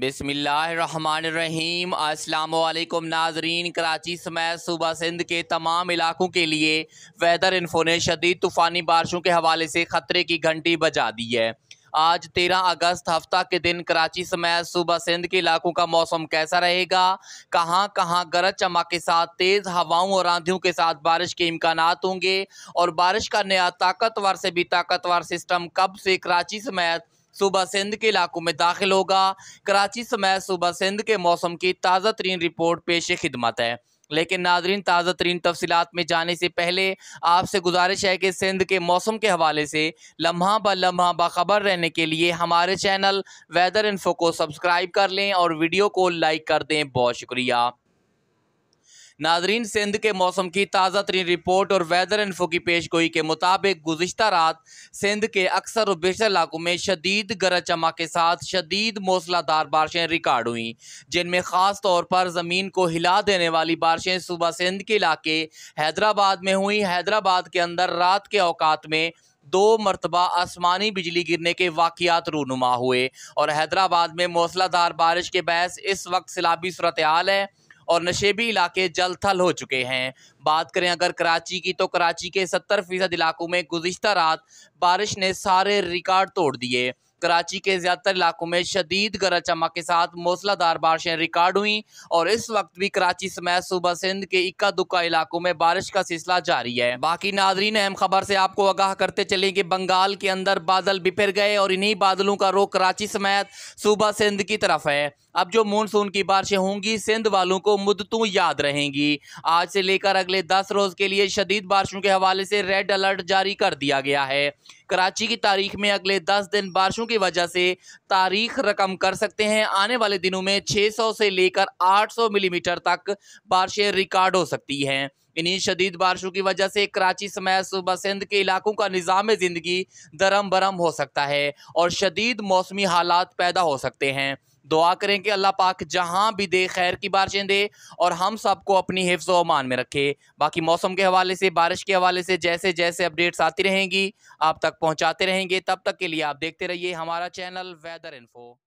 बिसमीम् अल्लाम नाजरीन कराची समेत सूबा सिंध के तमाम इलाकों के लिए वेदर इन्फो ने शदीद तूफ़ानी बारिशों के हवाले से ख़तरे की घंटी बजा दी है आज तेरह अगस्त हफ्ता के दिन कराची समेत सूबा सिंध के इलाकों का मौसम कैसा रहेगा कहाँ कहाँ गरज चमक के साथ तेज़ हवाओं और आंधियों के साथ बारिश के इम्कान होंगे और बारिश का नया ताकतवर से भी ताकतवर सिस्टम कब से कराची समेत सुबह सिंध के इलाकों में दाखिल होगा कराची समेत सुबह सिंध के मौसम की ताज़ा तरीन रिपोर्ट पेश खिदमत है लेकिन नाजरीन ताज़ा तरीन तफसीत में जाने से पहले आपसे गुजारिश है कि सिंध के मौसम के हवाले से लम्हा ब लम्हा बाखबर रहने के लिए हमारे चैनल वेदर इन्फो को सब्सक्राइब कर लें और वीडियो को लाइक कर दें बहुत शुक्रिया नाजरीन सिंध के मौसम की ताज़ा तरीन रिपोर्ट और वेदर इन्फो की पेश गोई के मुताबिक गुजशत रात सिंध के अक्सर और बेशर इलाकों में शदीद गरज चमक के साथ शदीद मौसलाधार बारिशें रिकॉर्ड हुई जिनमें ख़ास तौर पर ज़मीन को हिला देने वाली बारिशें सुबह सिंध के इलाके हैदराबाद में हुई हैदराबाद के अंदर रात के अवकात में दो मरतबा आसमानी बिजली गिरने के वाकियात रूनुमा हुए और हैदराबाद में मौसलाधार बारिश के बहस इस वक्त सैलाबी सूरत हाल है और नशेबी इलाके जल थल हो चुके हैं बात करें अगर कराची की तो कराची के सत्तर फीसद इलाकों में गुजशत रात बारिश ने सारे रिकॉर्ड तोड़ दिए कराची के ज़्यादातर इलाकों में शदीद गरज चमक के साथ मौसलाधार बारिशें रिकॉर्ड हुई और इस वक्त भी कराची समेत सूबा सिंध के इक्का दुक्का इलाकों में बारिश का सिलसिला जारी है बाकी नादरीन अहम खबर से आपको आगाह करते चले कि बंगाल के अंदर बादल बिफिर गए और इन्हीं बादलों का रोख कराची समेत सूबा सिंध की तरफ है अब जो मानसून की बारिशें होंगी सिंध वालों को मुद्दतों याद रहेंगी आज से लेकर अगले दस रोज के लिए शदीद बारिशों के हवाले से रेड अलर्ट जारी कर दिया गया है कराची की तारीख में अगले दस दिन बारिशों की वजह से तारीख रकम कर सकते हैं आने वाले दिनों में 600 से लेकर 800 मिलीमीटर तक बारिशें रिकॉर्ड हो सकती हैं इन्हीं शदीद बारिशों की वजह से कराची समय सुबह सिंध के इलाकों का निज़ाम ज़िंदगी दरम बरम हो सकता है और शदीद मौसमी हालात पैदा हो सकते हैं दुआ करें कि अल्लाह पाक जहाँ भी दे खैर की बारिशें दे और हम सबको अपनी हिफ्ज़ अमान में रखे बाकी मौसम के हवाले से बारिश के हवाले से जैसे जैसे अपडेट्स आती रहेंगी आप तक पहुँचाते रहेंगे तब तक के लिए आप देखते रहिए हमारा चैनल वेदर इन्फो